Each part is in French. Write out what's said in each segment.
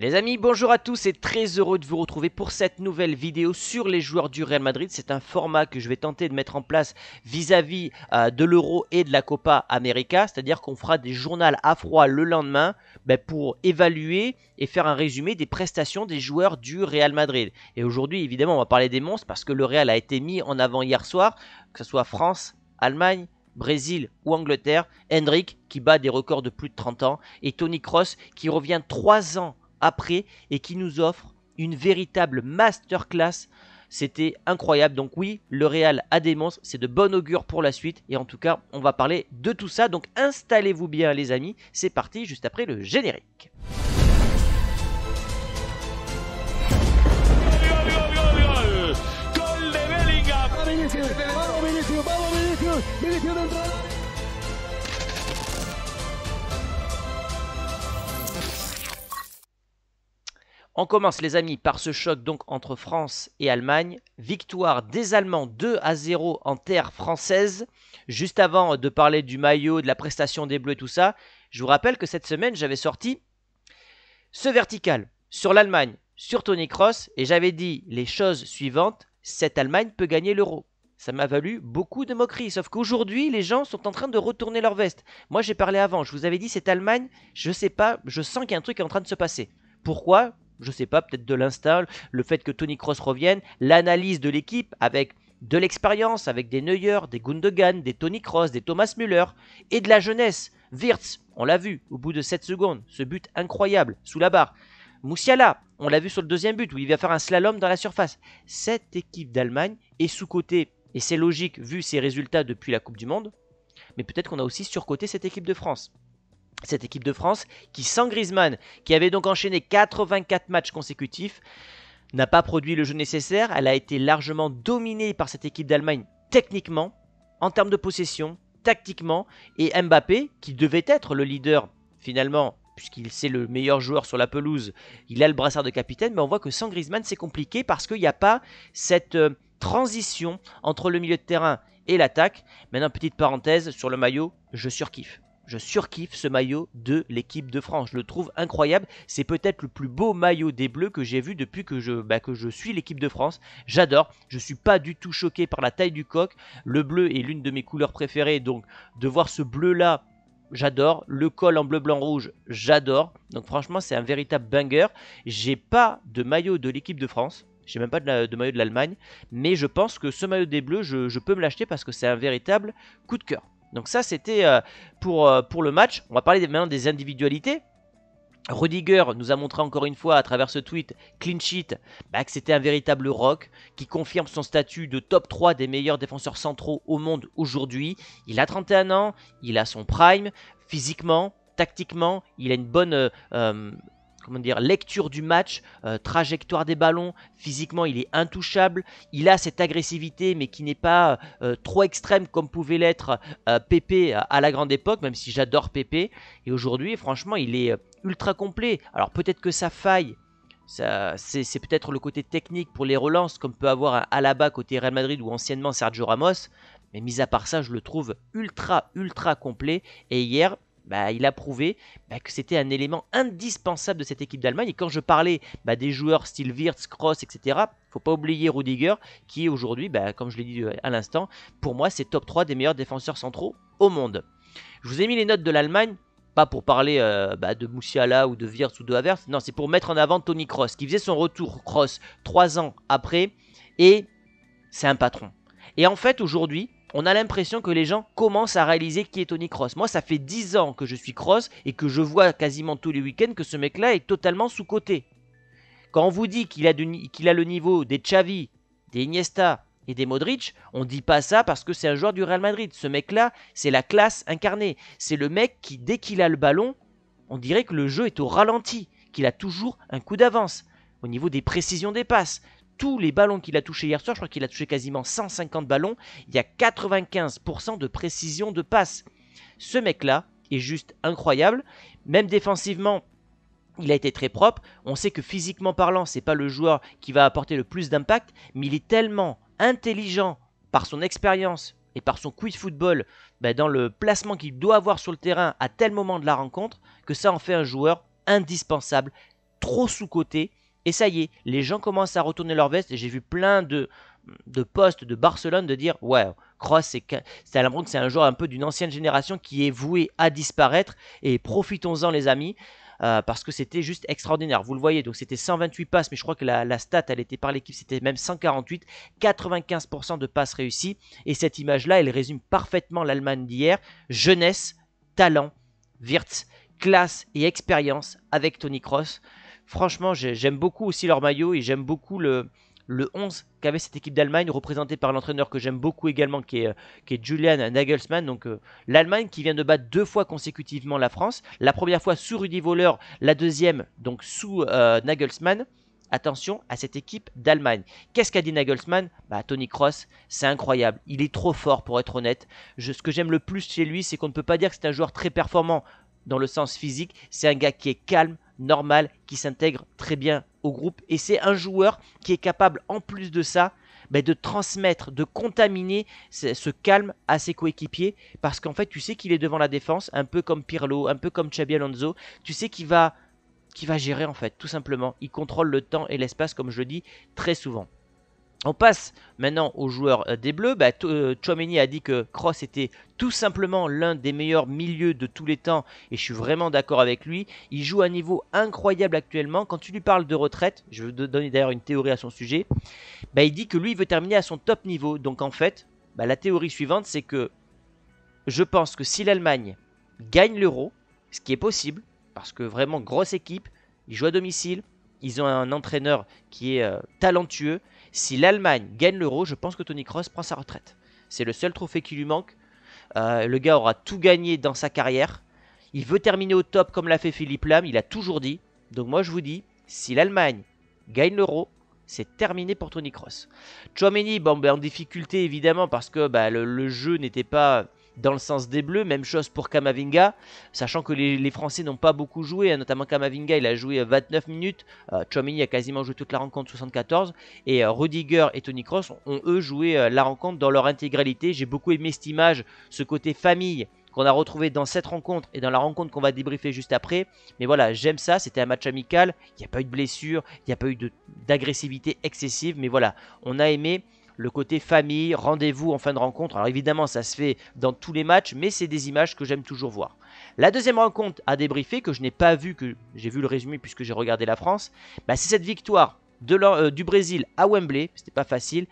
Les amis, bonjour à tous et très heureux de vous retrouver pour cette nouvelle vidéo sur les joueurs du Real Madrid. C'est un format que je vais tenter de mettre en place vis-à-vis euh, de l'Euro et de la Copa América, c'est-à-dire qu'on fera des journaux à froid le lendemain ben, pour évaluer et faire un résumé des prestations des joueurs du Real Madrid. Et aujourd'hui, évidemment, on va parler des monstres parce que le Real a été mis en avant hier soir, que ce soit France, Allemagne, Brésil ou Angleterre. Hendrik qui bat des records de plus de 30 ans et Tony Cross qui revient 3 ans après et qui nous offre une véritable masterclass. C'était incroyable. Donc oui, le Real a des c'est de bon augure pour la suite. Et en tout cas, on va parler de tout ça. Donc installez-vous bien les amis. C'est parti juste après le générique. On commence les amis par ce choc donc entre France et Allemagne. Victoire des Allemands 2 à 0 en terre française. Juste avant de parler du maillot, de la prestation des Bleus et tout ça, je vous rappelle que cette semaine j'avais sorti ce vertical sur l'Allemagne, sur Tony Cross, et j'avais dit les choses suivantes, cette Allemagne peut gagner l'euro. Ça m'a valu beaucoup de moqueries, sauf qu'aujourd'hui, les gens sont en train de retourner leur veste. Moi, j'ai parlé avant, je vous avais dit, cette Allemagne, je sais pas, je sens qu'il y a un truc qui est en train de se passer. Pourquoi je sais pas, peut-être de l'instinct, le fait que Tony Cross revienne, l'analyse de l'équipe avec de l'expérience, avec des Neuer, des Gundogan, des Tony Cross, des Thomas Müller et de la jeunesse. Wirtz, on l'a vu au bout de 7 secondes, ce but incroyable sous la barre. Moussiala, on l'a vu sur le deuxième but où il vient faire un slalom dans la surface. Cette équipe d'Allemagne est sous-cotée et c'est logique vu ses résultats depuis la Coupe du Monde. Mais peut-être qu'on a aussi surcoté cette équipe de France cette équipe de France qui, sans Griezmann, qui avait donc enchaîné 84 matchs consécutifs, n'a pas produit le jeu nécessaire. Elle a été largement dominée par cette équipe d'Allemagne techniquement, en termes de possession, tactiquement. Et Mbappé, qui devait être le leader finalement, puisqu'il c'est le meilleur joueur sur la pelouse, il a le brassard de capitaine, mais on voit que sans Griezmann, c'est compliqué parce qu'il n'y a pas cette euh, transition entre le milieu de terrain et l'attaque. Maintenant, petite parenthèse sur le maillot, je surkiffe je surkiffe ce maillot de l'équipe de France. Je le trouve incroyable. C'est peut-être le plus beau maillot des Bleus que j'ai vu depuis que je, bah, que je suis l'équipe de France. J'adore. Je ne suis pas du tout choqué par la taille du coq. Le bleu est l'une de mes couleurs préférées. Donc de voir ce bleu-là j'adore. Le col en bleu, blanc, rouge, j'adore. Donc franchement, c'est un véritable banger. J'ai pas de maillot de l'équipe de France. J'ai même pas de, maillot de l'Allemagne. Mais je pense que ce maillot des Bleus, je, je peux me l'acheter parce que c'est un véritable coup de cœur. Donc ça, c'était euh, pour, euh, pour le match. On va parler maintenant des individualités. Rudiger nous a montré encore une fois à travers ce tweet clean sheet bah, que c'était un véritable rock qui confirme son statut de top 3 des meilleurs défenseurs centraux au monde aujourd'hui. Il a 31 ans, il a son prime physiquement, tactiquement, il a une bonne euh, comment dire, lecture du match, euh, trajectoire des ballons. Physiquement, il est intouchable. Il a cette agressivité, mais qui n'est pas euh, euh, trop extrême comme pouvait l'être Pépé à la grande époque, même si j'adore Pépé. Et aujourd'hui, franchement, il est ultra complet. Alors peut-être que ça faille. c'est, peut-être le côté technique pour les relances, comme peut avoir un Alaba côté Real Madrid ou anciennement Sergio Ramos. Mais mis à part ça, je le trouve ultra, ultra complet. Et hier, bah, il a prouvé bah, que c'était un élément indispensable de cette équipe d'Allemagne. Et quand je parlais bah, des joueurs style Wirtz, Cross, etc., faut pas oublier Rudiger, qui est aujourd'hui, comme je l'ai dit euh, à l'instant, pour moi, c'est top 3 des meilleurs défenseurs centraux au monde. Je vous ai mis les notes de l'Allemagne pas pour parler euh, de Moussiala ou de Wirtz ou de Havertz, non, c'est pour mettre en avant Tony Cross, qui faisait son retour Cross 3 ans après, et c'est un patron. Et en fait, aujourd'hui, on a l'impression que les gens commencent à réaliser qui est Tony Cross. Moi, ça fait 10 ans que je suis Cross et que je vois quasiment tous les week-ends que ce mec-là est totalement sous-coté. Quand on vous dit qu'il a, le niveau des Xavi, des Iniesta et des Modric, on ne dit pas ça parce que c'est un joueur du Real Madrid. Ce mec-là, c'est la classe incarnée. C'est le mec qui, dès qu'il a le ballon, on dirait que le jeu est au ralenti, qu'il a toujours un coup d'avance au niveau des précisions des passes tous les ballons qu'il a touchés hier soir, je crois qu'il a touché quasiment 150 ballons, il y a 95% de précision de passe. Ce mec-là est juste incroyable. Même défensivement, il a été très propre. On sait que physiquement parlant, ce n'est pas le joueur qui va apporter le plus d'impact, mais il est tellement intelligent par son expérience et par son quiz football ben, dans le placement qu'il doit avoir sur le terrain à tel moment de la rencontre que ça en fait un joueur indispensable, trop sous-coté et ça y est, les gens commencent à retourner leur veste. J'ai vu plein de, de postes de Barcelone de dire Ouais, Cross, c'est à l'impression que c'est un joueur un peu d'une ancienne génération qui est voué à disparaître. Et profitons-en, les amis. Euh, parce que c'était juste extraordinaire. Vous le voyez, donc c'était 128 passes, mais je crois que la, stat, elle était par l'équipe, c'était même 148, 95% de passes réussies. Et cette image-là, elle résume parfaitement l'Allemagne d'hier. Jeunesse, talent, Wirtz, classe et expérience avec Tony Cross. Franchement, j'aime beaucoup aussi leur maillot et j'aime beaucoup le, le 11 qu'avait cette équipe d'Allemagne, représentée par l'entraîneur que j'aime beaucoup également, qui est, euh, qui est Julian Nagelsmann. Donc euh, l'Allemagne qui vient de battre deux fois consécutivement la France. La première fois sous Rudy Voller, la deuxième donc sous euh, Nagelsmann. Attention à cette équipe d'Allemagne. Qu'est-ce qu'a dit Nagelsmann bah, Tony Cross, c'est incroyable. Il est trop fort pour être honnête. ce que j'aime le plus chez lui, c'est qu'on ne peut pas dire que c'est un joueur très performant dans le sens physique. C'est un gars qui est calme, normal, qui s'intègre très bien au groupe. Et c'est un joueur qui est capable, en plus de ça, ben, de transmettre, de contaminer ce, calme à ses coéquipiers. Parce qu'en fait, tu sais qu'il est devant la défense, un peu comme Pirlo, un peu comme Xabi Alonso. Tu sais qu'il va, va gérer, en fait, tout simplement. Il contrôle le temps et l'espace, comme je le dis, très souvent. On passe maintenant aux joueurs euh, des Bleus. Bah, euh, Chouameni a dit que Cross était tout simplement l'un des meilleurs milieux de tous les temps et je suis vraiment d'accord avec lui. Il joue à un niveau incroyable actuellement. Quand tu lui parles de retraite, je vais donner d'ailleurs une théorie à son sujet, bah, il dit que lui il veut terminer à son top niveau. Donc en fait, bah, la théorie suivante c'est que je pense que si l'Allemagne gagne l'euro, ce qui est possible, parce que vraiment grosse équipe, ils jouent à domicile, ils ont un entraîneur qui est euh, talentueux. Si l'Allemagne gagne l'euro, je pense que Tony Cross prend sa retraite. C'est le seul trophée qui lui manque. Euh, le gars aura tout gagné dans sa carrière. Il veut terminer au top comme l'a fait Philippe Lam, il a toujours dit. Donc moi je vous dis, si l'Allemagne gagne l'euro, c'est terminé pour Tony Cross. Chouameni, bon, ben, en difficulté évidemment parce que bah, le, jeu n'était pas dans le sens des Bleus. Même chose pour Kamavinga, sachant que les, Français n'ont pas beaucoup joué, hein. notamment Kamavinga, il a joué 29 euh, minutes, euh, Chomini a quasiment joué toute la rencontre 74, et euh, Rudiger et Tony Cross ont, eux joué la rencontre dans leur intégralité. J'ai beaucoup aimé cette image, ce côté famille qu'on a retrouvé dans cette rencontre et dans la rencontre qu'on va débriefer juste après. Mais voilà, j'aime ça, c'était un match amical, il n'y a pas eu de blessure, il n'y a pas eu d'agressivité excessive, mais voilà, on a aimé le côté famille, rendez-vous en fin de rencontre. Alors évidemment, ça se fait dans tous les matchs, mais c'est des images que j'aime toujours voir. La deuxième rencontre à débriefer, que je n'ai pas vu, que j'ai vu le résumé puisque j'ai regardé la France, bah, c'est cette victoire de euh, du Brésil à Wembley. C'était pas facile.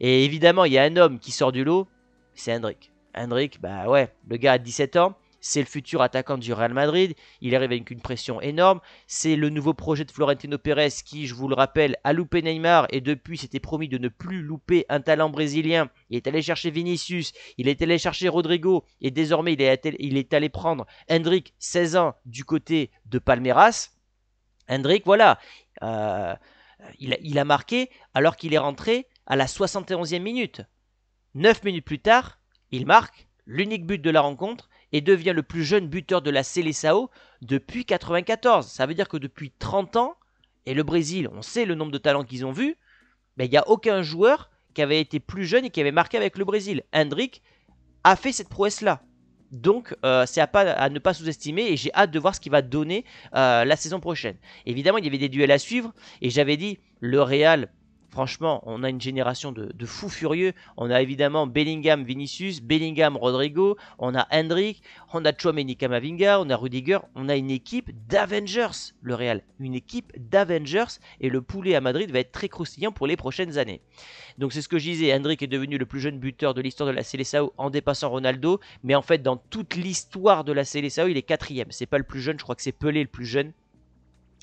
Et évidemment, il y a un homme qui sort du lot, c'est Hendrik Hendrik bah ouais, le gars a 17 ans, c'est le futur attaquant du Real Madrid. Il arrive avec une pression énorme. C'est le nouveau projet de Florentino Pérez qui, je vous le rappelle, a loupé Neymar et depuis s'était promis de ne plus louper un talent brésilien. Il est allé chercher Vinicius, il est allé chercher Rodrigo et désormais il est allé, il est allé prendre Hendrik, 16 ans, du côté de Palmeiras. Hendrik, voilà, euh, il, il a marqué alors qu'il est rentré à la 71e minute. 9 minutes plus tard, il marque l'unique but de la rencontre et devient le plus jeune buteur de la Seleção depuis 94. Ça veut dire que depuis 30 ans, et le Brésil, on sait le nombre de talents qu'ils ont vus, mais il n'y a aucun joueur qui avait été plus jeune et qui avait marqué avec le Brésil. Hendrik a fait cette prouesse-là. Donc, euh, c'est à, à, ne pas sous-estimer et j'ai hâte de voir ce qu'il va donner euh, la saison prochaine. Évidemment, il y avait des duels à suivre et j'avais dit le Real franchement, on a une génération de, fous furieux. On a évidemment Bellingham, Vinicius, Bellingham, Rodrigo, on a Hendrik, on a Chouameni Kamavinga, on a Rudiger, on a une équipe d'Avengers, le Real. Une équipe d'Avengers et le poulet à Madrid va être très croustillant pour les prochaines années. Donc c'est ce que je disais, Hendrick est devenu le plus jeune buteur de l'histoire de la SAO en dépassant Ronaldo, mais en fait dans toute l'histoire de la Sao, il est quatrième. C'est pas le plus jeune, je crois que c'est Pelé le plus jeune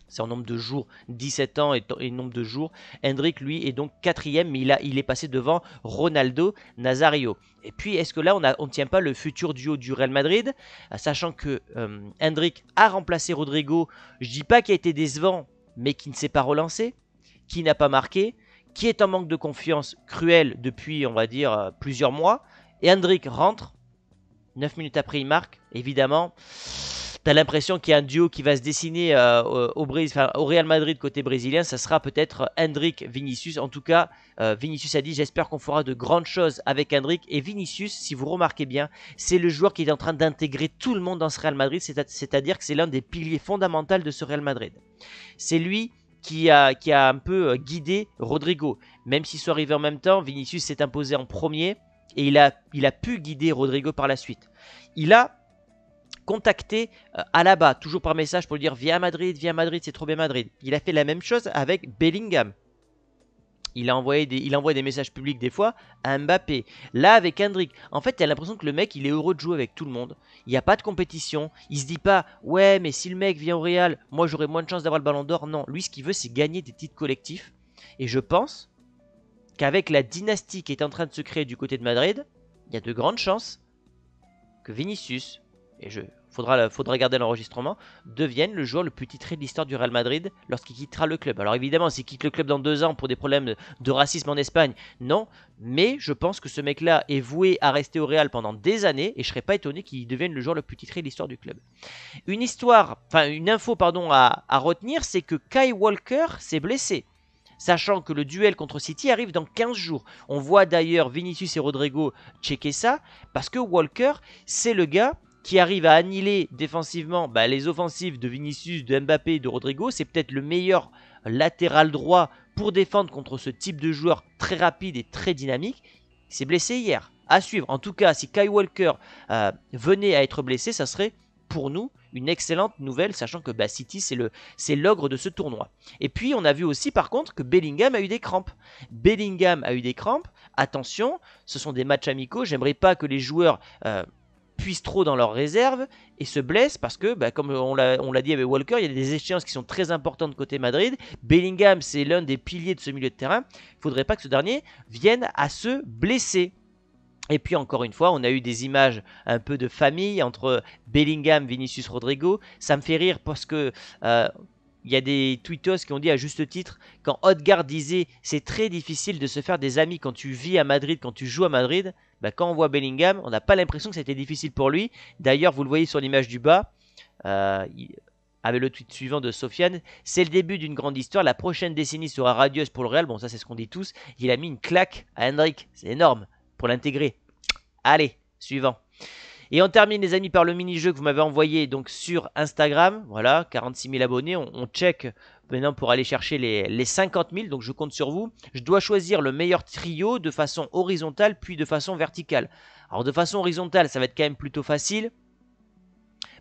c'est en nombre de jours, 17 ans et, nombre de jours. Hendrik lui, est donc quatrième, mais il, a, il est passé devant Ronaldo Nazario. Et puis, est-ce que là, on ne tient pas le futur duo du Real Madrid Sachant que euh, Hendrik a remplacé Rodrigo, je dis pas qu'il a été décevant, mais qui ne s'est pas relancé, qui n'a pas marqué, qui est en manque de confiance cruel depuis, on va dire, euh, plusieurs mois. Et Hendrik rentre, 9 minutes après, il marque, évidemment tu l'impression qu'il y a un duo qui va se dessiner euh, au, Real Madrid côté brésilien, ça sera peut-être Hendrik Vinicius. En tout cas, euh, Vinicius a dit j'espère qu'on fera de grandes choses avec Hendrik. Et Vinicius, si vous remarquez bien, c'est le joueur qui est en train d'intégrer tout le monde dans ce Real Madrid, c'est-à-dire que c'est l'un des piliers fondamentaux de ce Real Madrid. C'est lui qui a, un peu euh, guidé Rodrigo. Même s'il sont arrivé en même temps, Vinicius s'est imposé en premier et il a pu guider Rodrigo par la suite. Il a contacter euh, à la bas toujours par message pour lui dire viens à Madrid, viens à Madrid, c'est trop bien Madrid. Il a fait la même chose avec Bellingham. Il, a envoyé il envoie des messages publics des fois à Mbappé. Là, avec Hendrick, en fait, il a l'impression que le mec, il est heureux de jouer avec tout le monde. Il n'y a pas de compétition. Il se dit pas, ouais, mais si le mec vient au Real, moi, j'aurai moins de chances d'avoir le ballon d'or. Non, lui, ce qu'il veut, c'est gagner des titres collectifs. Et je pense qu'avec la dynastie qui est en train de se créer du côté de Madrid, il y a de grandes chances que Vinicius, et je faudra, garder l'enregistrement, devienne le joueur le plus titré de l'histoire du Real Madrid lorsqu'il quittera le club. Alors évidemment, s'il quitte le club dans deux ans pour des problèmes de, racisme en Espagne, non, mais je pense que ce mec-là est voué à rester au Real pendant des années, et je serais pas étonné qu'il devienne le joueur le plus titré de l'histoire du club. Une histoire, enfin une info pardon à, à retenir, c'est que Kai Walker s'est blessé sachant que le duel contre City arrive dans 15 jours. On voit d'ailleurs Vinicius et Rodrigo checker ça, parce que Walker, c'est le gars qui arrive à annihiler défensivement bah, les offensives de Vinicius, de Mbappé et de Rodrigo. C'est peut-être le meilleur latéral droit pour défendre contre ce type de joueur très rapide et très dynamique. Il s'est blessé hier. À suivre. En tout cas, si Kai Walker euh, venait à être blessé, ça serait pour nous une excellente nouvelle, sachant que bah, City c'est l'ogre de ce tournoi. Et puis on a vu aussi par contre que Bellingham a eu des crampes. Bellingham a eu des crampes. Attention, ce sont des matchs amicaux. J'aimerais pas que les joueurs euh, puissent trop dans leurs réserves et se blessent parce que, bah, comme on l'a dit avec Walker, il y a des échéances qui sont très importantes côté Madrid. Bellingham, c'est l'un des piliers de ce milieu de terrain. Il ne faudrait pas que ce dernier vienne à se blesser. Et puis encore une fois, on a eu des images un peu de famille entre Bellingham, Vinicius Rodrigo. Ça me fait rire parce que... Euh, il y a des tweetos qui ont dit à juste titre, quand Odegaard disait c'est très difficile de se faire des amis quand tu vis à Madrid, quand tu joues à Madrid, bah, quand on voit Bellingham, on n'a pas l'impression que c'était difficile pour lui. D'ailleurs, vous le voyez sur l'image du bas, euh, avec le tweet suivant de Sofiane, c'est le début d'une grande histoire, la prochaine décennie sera radieuse pour le Real, bon ça c'est ce qu'on dit tous, il a mis une claque à Hendrik, c'est énorme, pour l'intégrer. Allez, suivant. Et on termine, les amis, par le mini-jeu que vous m'avez envoyé donc sur Instagram. Voilà, 46 000 abonnés. On, check maintenant pour aller chercher les, les, 50 000. Donc je compte sur vous. Je dois choisir le meilleur trio de façon horizontale puis de façon verticale. Alors de façon horizontale, ça va être quand même plutôt facile.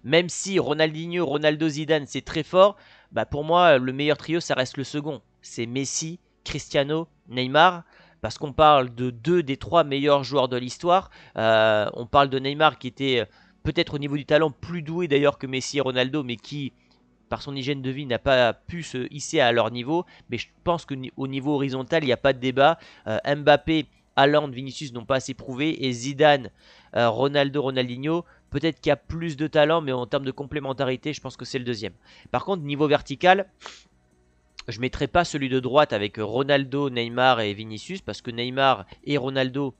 Même si Ronaldinho, Ronaldo, Zidane, c'est très fort, bah pour moi, le meilleur trio, ça reste le second. C'est Messi, Cristiano, Neymar parce qu'on parle de deux des trois meilleurs joueurs de l'histoire. Euh, on parle de Neymar qui était euh, peut-être au niveau du talent plus doué d'ailleurs que Messi et Ronaldo, mais qui, par son hygiène de vie, n'a pas pu se hisser à leur niveau. Mais je pense qu'au niveau horizontal, il n'y a pas de débat. Euh, Mbappé, Haaland, Vinicius n'ont pas assez prouvé, et Zidane, Ronaldo, Ronaldinho. Peut-être qu'il y a plus de talent, mais en termes de complémentarité, je pense que c'est le deuxième. Par contre, niveau vertical, je ne mettrai pas celui de droite avec Ronaldo, Neymar et Vinicius parce que Neymar et Ronaldo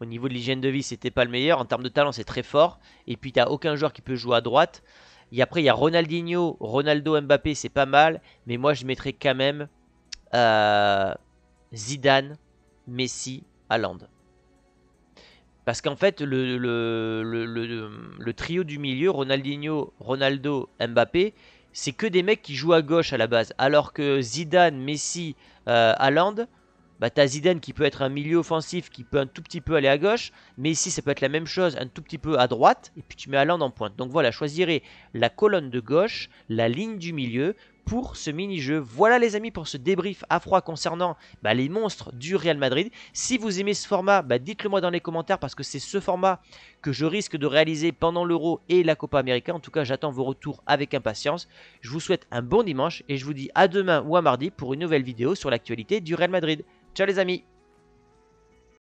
au niveau de l'hygiène de vie, c'était pas le meilleur. En termes de talent, c'est très fort. Et puis, n'as aucun joueur qui peut jouer à droite. Et après, il y a Ronaldinho, Ronaldo, Mbappé, c'est pas mal. Mais moi, je mettrai quand même euh, Zidane, Messi, Haaland. Parce qu'en fait, le trio du milieu, Ronaldinho, Ronaldo, Mbappé, c'est que des mecs qui jouent à gauche à la base. Alors que Zidane, Messi, euh, Haaland, bah t'as Zidane qui peut être un milieu offensif, qui peut un tout petit peu aller à gauche. Messi, ça peut être la même chose, un tout petit peu à droite. Et puis tu mets Haaland en pointe. Donc voilà, choisirai la colonne de gauche, la ligne du milieu, pour ce mini-jeu. Voilà les amis pour ce débrief à froid concernant bah, les monstres du Real Madrid. Si vous aimez ce format, bah, dites-le moi dans les commentaires parce que c'est ce format que je risque de réaliser pendant l'Euro et la Copa América. En tout cas, j'attends vos retours avec impatience. Je vous souhaite un bon dimanche et je vous dis à demain ou à mardi pour une nouvelle vidéo sur l'actualité du Real Madrid. Ciao les amis